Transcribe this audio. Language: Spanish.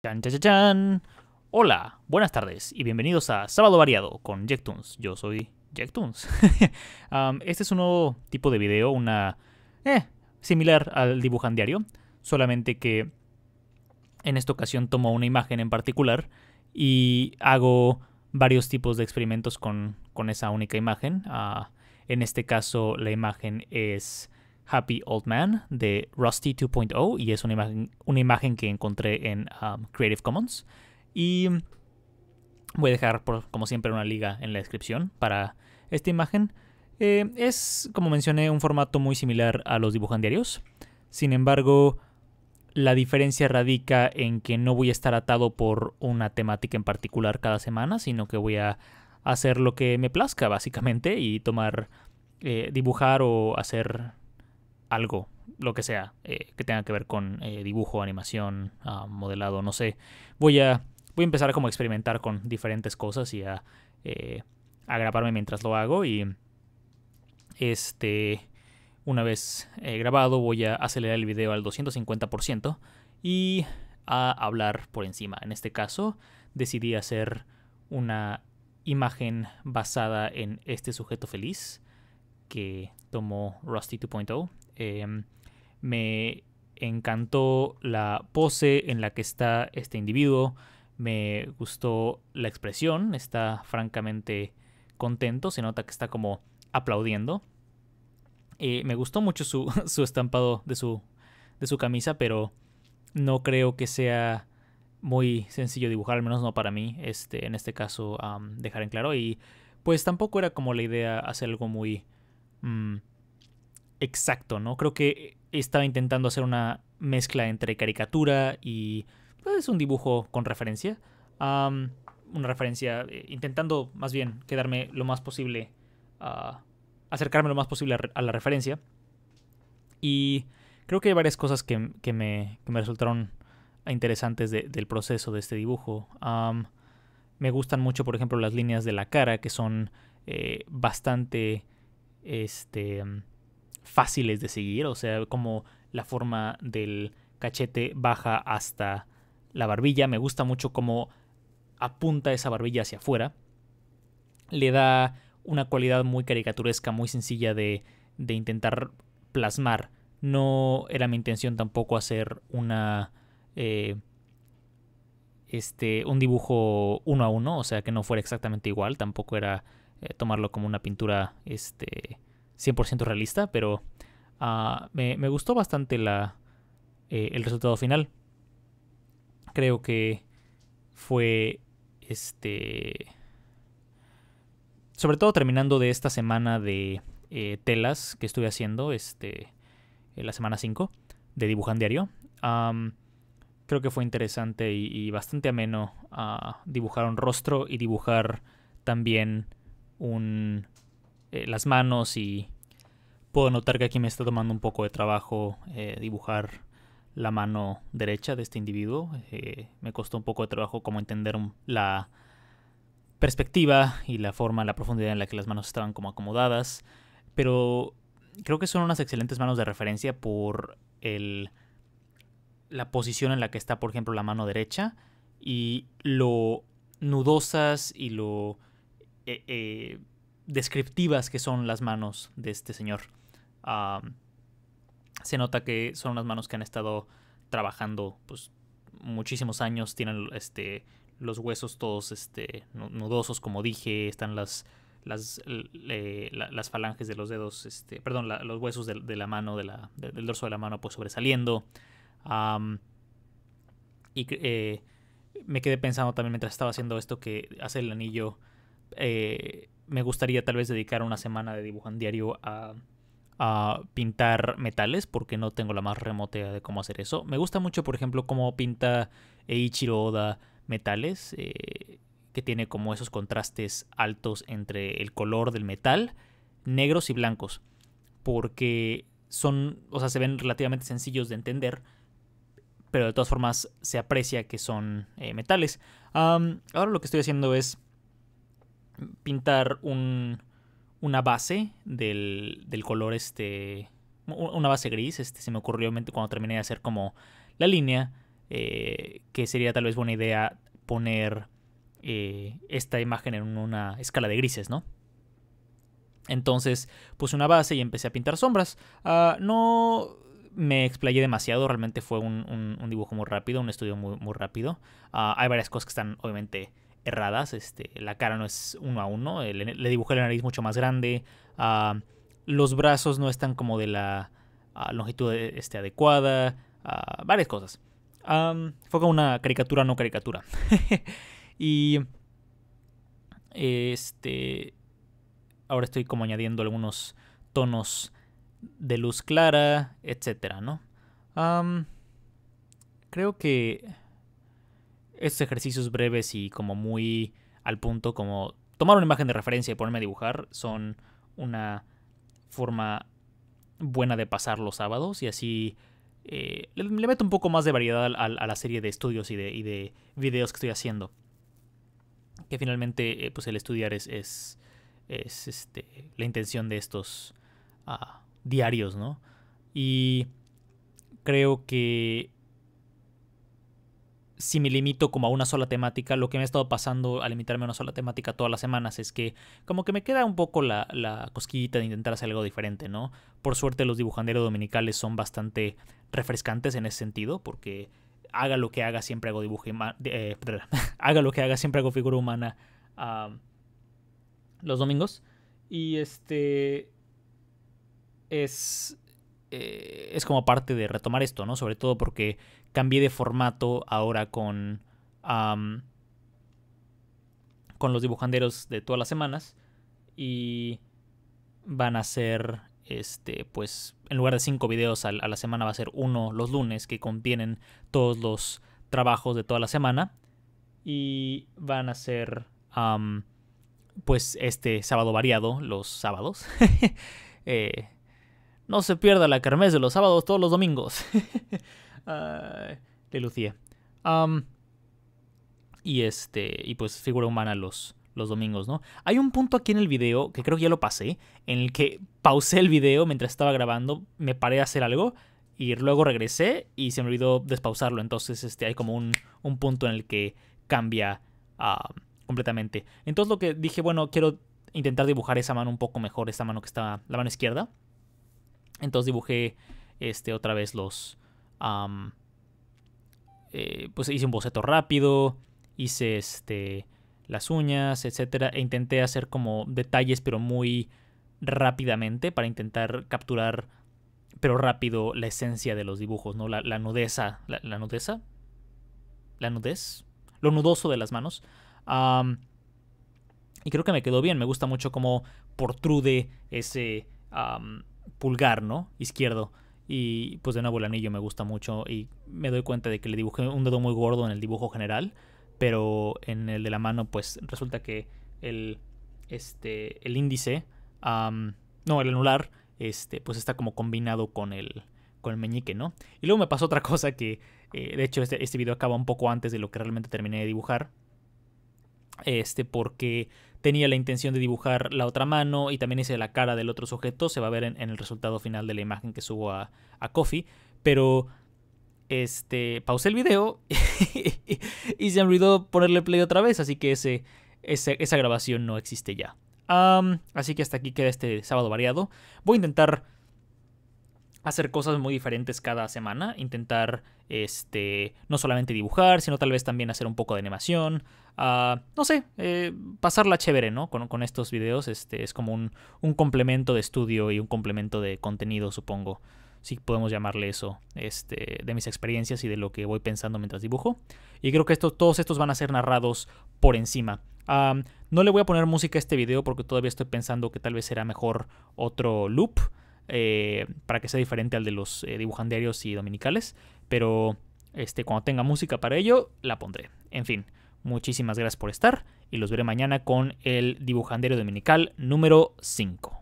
Chan, chan, chan, Hola, buenas tardes y bienvenidos a Sábado Variado con Jektoons. Yo soy Jektoons. este es un nuevo tipo de video, una... Eh, similar al dibujan diario, solamente que en esta ocasión tomo una imagen en particular y hago varios tipos de experimentos con, con esa única imagen. Ah, en este caso la imagen es Happy Old Man de Rusty 2.0 y es una imagen, una imagen que encontré en um, Creative Commons. Y voy a dejar, por, como siempre, una liga en la descripción para esta imagen. Eh, es, como mencioné, un formato muy similar a los diarios. Sin embargo, la diferencia radica en que no voy a estar atado por una temática en particular cada semana, sino que voy a hacer lo que me plazca, básicamente, y tomar, eh, dibujar o hacer algo, lo que sea, eh, que tenga que ver con eh, dibujo, animación, ah, modelado, no sé. Voy a, voy a empezar a experimentar con diferentes cosas y eh, a, grabarme mientras lo hago y este, una vez grabado voy a acelerar el video al 250% y a hablar por encima. En este caso decidí hacer una imagen basada en este sujeto feliz que tomó Rusty 2.0 Em, me encantó la pose en la que está este individuo. Me gustó la expresión. Está francamente contento. Se nota que está como aplaudiendo. Eh, me gustó mucho su, estampado de su, de su camisa, pero no creo que sea muy sencillo dibujar, al menos no para mí, este, en este caso dejar en claro. Y pues tampoco era como la idea hacer algo muy... Mm, exacto, ¿no? Creo que estaba intentando hacer una mezcla entre caricatura y pues un dibujo con referencia. una referencia, eh, intentando más bien quedarme lo más posible, ah, acercarme lo más posible a, la referencia. Y creo que hay varias cosas que, me, resultaron interesantes del proceso de este dibujo. me gustan mucho, por ejemplo, las líneas de la cara, que son eh, bastante este, fáciles de seguir, o sea, como la forma del cachete baja hasta la barbilla, me gusta mucho cómo apunta esa barbilla hacia afuera, le da una cualidad muy caricaturesca, muy sencilla de, intentar plasmar. No era mi intención tampoco hacer una... Eh, este, un dibujo uno a uno, o sea que no fuera exactamente igual, tampoco era eh, tomarlo como una pintura este, 100% realista, pero ah, me, gustó bastante la, eh, el resultado final. Creo que fue este... Sobre todo terminando de esta semana de eh, telas que estuve haciendo, este, la semana 5 de Dibujan Diario. creo que fue interesante y, bastante ameno a ah, dibujar un rostro y dibujar también un eh, las manos y puedo notar que aquí me está tomando un poco de trabajo eh, dibujar la mano derecha de este individuo. Eh, me costó un poco de trabajo como entender la perspectiva y la forma, la profundidad en la que las manos estaban como acomodadas. Pero creo que son unas excelentes manos de referencia por el, la posición en la que está, por ejemplo, la mano derecha y lo nudosas y lo descriptivas que son las manos de este señor. se nota que son unas manos que han estado trabajando pues, muchísimos años, tienen este, los huesos todos este, nudosos, como dije, están las, las, las falanges de los dedos, este, perdón, los huesos de, la mano, del dorso de la mano, pues sobresaliendo. y eh, me quedé pensando también mientras estaba haciendo esto que hace el anillo. Eh, me gustaría tal vez dedicar una semana de en diario a, pintar metales, porque no tengo la más remota idea de cómo hacer eso. Me gusta mucho, por ejemplo, cómo pinta Eiichiro Oda metales, eh, que tiene como esos contrastes altos entre el color del metal, negros y blancos, porque son, o sea, se ven relativamente sencillos de entender, pero de todas formas se aprecia que son eh, metales. ahora lo que estoy haciendo es pintar una base del, color este, una base gris, este se me ocurrió cuando terminé de hacer como la línea, eh, que sería tal vez buena idea poner eh, esta imagen en una escala de grises, ¿no? Entonces puse una base y empecé a pintar sombras. Ah, no me explayé demasiado, realmente fue un, dibujo muy rápido, un estudio muy, rápido. Ah, hay varias cosas que están obviamente erradas. Este, la cara no es uno a uno. Le, dibujé la nariz mucho más grande. Ah, los brazos no están como de la ah, longitud este, adecuada. Ah, varias cosas. fue como una caricatura no caricatura. y. Este. Ahora estoy como añadiendo algunos tonos de luz clara, etcétera, ¿no? creo que estos ejercicios breves y como muy al punto, como tomar una imagen de referencia y ponerme a dibujar, son una forma buena de pasar los sábados y así eh, le, meto un poco más de variedad a, la serie de estudios y de, y videos que estoy haciendo. Que finalmente, eh, pues el estudiar es, es, este, la intención de estos ah, diarios, ¿no? Y creo que si me limito como a una sola temática, lo que me ha estado pasando al limitarme a una sola temática todas las semanas es que como que me queda un poco la, cosquillita de intentar hacer algo diferente, ¿no? Por suerte los dibujanderos dominicales son bastante refrescantes en ese sentido, porque haga lo que haga, siempre hago dibujo eh, haga lo que haga, siempre hago figura humana ah, los domingos. Y este es eh, es como parte de retomar esto, ¿no? Sobre todo porque cambié de formato ahora con, con los dibujanderos de todas las semanas y van a ser, este, pues, en lugar de cinco videos a, la semana va a ser uno los lunes que contienen todos los trabajos de toda la semana y van a ser, pues, este sábado variado los sábados. eh, no se pierda la carmes de los sábados todos los domingos. De lucía. y este. Y pues figura humana los, los domingos, ¿no? Hay un punto aquí en el video, que creo que ya lo pasé, en el que pausé el video mientras estaba grabando, me paré a hacer algo y luego regresé y se me olvidó despausarlo. Entonces este, hay como un, punto en el que cambia completamente. Entonces lo que dije, bueno, quiero intentar dibujar esa mano un poco mejor, esa mano que está, la mano izquierda. Entonces dibujé este, otra vez los... Eh, pues hice un boceto rápido, hice este, las uñas, etcétera, e intenté hacer como detalles, pero muy rápidamente para intentar capturar, pero rápido, la esencia de los dibujos, ¿no? La, nudeza, la, nudeza, la nudez, lo nudoso de las manos. y creo que me quedó bien, me gusta mucho cómo Portrude... ese, pulgar, ¿no? Izquierdo. Y pues de nuevo el anillo me gusta mucho y me doy cuenta de que le dibujé un dedo muy gordo en el dibujo general, pero en el de la mano pues resulta que el, este, el índice, no, el anular, este, pues está como combinado con el, con el meñique, ¿no? Y luego me pasó otra cosa que, eh, de hecho, este, este video acaba un poco antes de lo que realmente terminé de dibujar, este, porque tenía la intención de dibujar la otra mano y también hice la cara del otro sujeto, se va a ver en, el resultado final de la imagen que subo a, a Coffee, pero este, pausé el video y se olvidó ponerle play otra vez, así que ese, esa grabación no existe ya. así que hasta aquí queda este sábado variado. Voy a intentar hacer cosas muy diferentes cada semana, intentar este, no solamente dibujar, sino tal vez también hacer un poco de animación, ah, no sé, eh, pasarla chévere, ¿no? Con, estos videos este, es como un, complemento de estudio y un complemento de contenido, supongo, si podemos llamarle eso, este, de mis experiencias y de lo que voy pensando mientras dibujo. Y creo que todos estos van a ser narrados por encima. Ah, no le voy a poner música a este video porque todavía estoy pensando que tal vez será mejor otro loop. Eh, para que sea diferente al de los eh, dibujandarios y dominicales. Pero este, cuando tenga música para ello, la pondré. En fin, muchísimas gracias por estar y los veré mañana con el dibujandario dominical número 5.